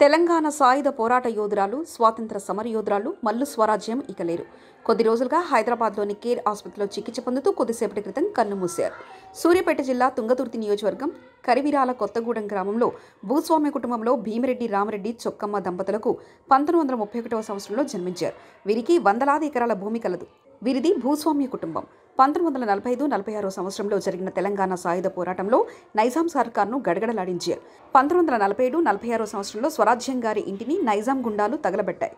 తెలంగాణ సాయుధ పోరాట యోధురాలు స్వాతంత్ర యోధురాలు మల్లు స్వరాజ్యం ఇక లేరు కొద్ది రోజులుగా హైదరాబాద్లోని కేర్ ఆసుపత్రిలో చికిత్స పొందుతూ కొద్దిసేపటి క్రితం కన్నుమూశారు సూర్యాపేట జిల్లా తుంగతుర్తి నియోజకవర్గం కరివిరాల కొత్తగూడెం గ్రామంలో భూస్వామి కుటుంబంలో భీమిరెడ్డి రామరెడ్డి చొక్కమ్మ దంపతులకు పంతొమ్మిది వందల ముప్పై ఒకటవ సంవత్సరంలో జన్మించారు వీరికి వందలాది ఎకరాల భూమి కలదు వీరిది భూస్వామ్య కుటుంబం పంతొమ్మిది వందల నలభై ఐదు నలభై ఆరో సంవత్సరంలో జరిగిన తెలంగాణ సాయుధ పోరాటంలో నైజాం సర్కార్ను గడగడలాడించారు పంతొమ్మిది వందల నలభై ఏడు నలభై ఆరో సంవత్సరంలో స్వరాజ్యం గారి ఇంటిని నైజాం గుండాలు తగలబెట్టాయి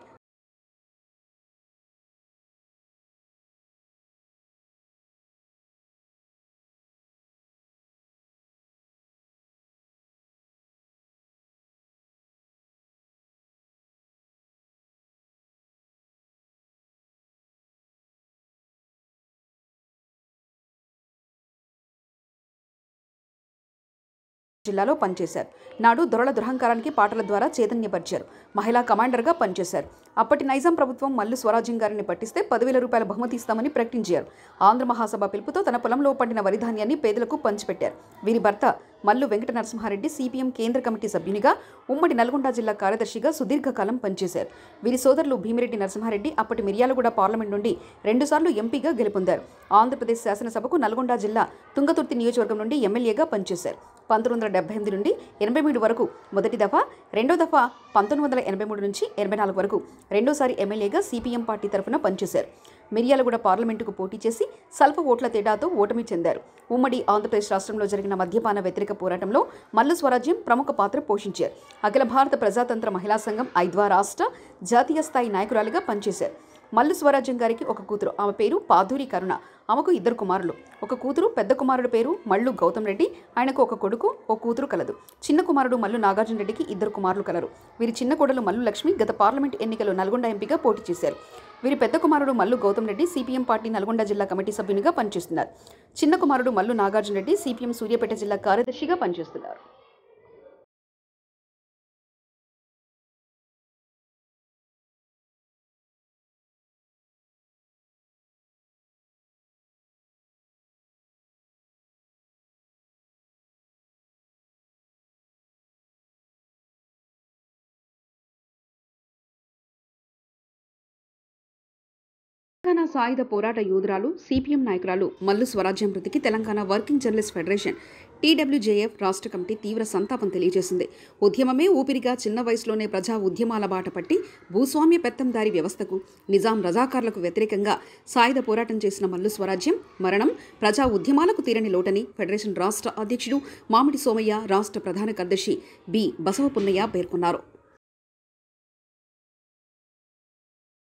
జిల్లాలో పనిచేశారు నాడు దొరల దురహంకారానికి పాటల ద్వారా చైతన్యపరిచారు మహిళా కమాండర్గా పనిచేశారు అప్పటి నైజాం ప్రభుత్వం మల్లు స్వరాజ్యం గారిని పట్టిస్తే పదివేల రూపాయల బహుమతి ఇస్తామని ప్రకటించారు ఆంధ్ర మహాసభ పిలుపుతో తన పొలంలో పండిన వరిధాన్యాన్ని పేదలకు పంచిపెట్టారు వీరి భర్త మల్లు వెంకట నరసింహారెడ్డి సిపిఎం కేంద్ర కమిటీ సభ్యునిగా ఉమ్మడి నల్గొండ జిల్లా కార్యదర్శిగా సుదీర్ఘకాలం పనిచేశారు వీరి సోదరులు భీమిరెడ్డి నరసింహారెడ్డి అప్పటి మిర్యాలగూడ పార్లమెంట్ నుండి రెండుసార్లు ఎంపీగా గెలుపొందారు ఆంధ్రప్రదేశ్ శాసనసభకు నల్గొండ జిల్లా తుంగతుర్తి నియోజకవర్గం నుండి ఎమ్మెల్యేగా పనిచేశారు పంతొమ్మిది వందల డెబ్బై ఎనిమిది నుండి ఎనభై మూడు వరకు మొదటి దఫా రెండో దఫా పంతొమ్మిది వందల ఎనభై మూడు నుంచి ఎనభై నాలుగు వరకు రెండోసారి ఎమ్మెల్యేగా సిపిఎం పార్టీ తరఫున పనిచేశారు మిర్యాలగూడ పార్లమెంటుకు పోటీ చేసి స్వల్ప ఓట్ల తేడాతో ఓటమి చెందారు ఉమ్మడి ఆంధ్రప్రదేశ్ రాష్ట్రంలో జరిగిన మద్యపాన వ్యతిరేక పోరాటంలో మల్లు స్వరాజ్యం ప్రముఖ పాత్ర పోషించారు అఖిల భారత ప్రజాతంత్ర మహిళా సంఘం ఐద్వా రాష్ట్ర జాతీయ స్థాయి నాయకురాలుగా పనిచేశారు మల్లు స్వరాజ్యం గారికి ఒక కూతురు ఆమె పేరు పాధూరి కరుణ ఆమెకు ఇద్దరు కుమారులు ఒక కూతురు పెద్ద కుమారుడు పేరు మల్లు గౌతమ్ రెడ్డి ఆయనకు ఒక కొడుకు ఒక కూతురు కలదు చిన్న కుమారుడు మల్లు నాగార్జున రెడ్డికి ఇద్దరు కుమారులు కలరు వీరి చిన్న కోడలు మల్లు లక్ష్మి గత పార్లమెంట్ ఎన్నికల్లో నల్గొండ ఎంపీగా పోటీ చేశారు వీరి పెద్ద కుమారుడు మల్లు గౌతమ్ రెడ్డి సిపిఎం పార్టీ నల్గొండ జిల్లా కమిటీ సభ్యునిగా పనిచేస్తున్నారు చిన్న కుమారుడు మల్లు నాగార్జున రెడ్డి సిపిఎం సూర్యాపేట జిల్లా కార్యదర్శిగా పనిచేస్తున్నారు తెలంగాణ సాయుధ పోరాట యోధురాలు సిపిఎం నాయకురాలు మల్లు స్వరాజ్యం మృతికి Telangana working journalist federation TWJF రాష్ట్ర కమిటీ తీవ్ర సంతాపం తెలియజేసింది ఉద్యమమే ఊపిరిగా చిన్న వయసులోనే ప్రజా ఉద్యమాల బాట పట్టి భూస్వామ్య పెత్తందారి వ్యవస్థకు నిజాం రజాకార్లకు వ్యతిరేకంగా సాయుధ పోరాటం చేసిన మల్లు స్వరాజ్యం మరణం ప్రజా ఉద్యమాలకు తీరని లోటని ఫెడరేషన్ రాష్ట్ర అధ్యక్షుడు మామిడి సోమయ్య రాష్ట్ర ప్రధాన కార్యదర్శి బి బసవపున్నయ్య పేర్కొన్నారు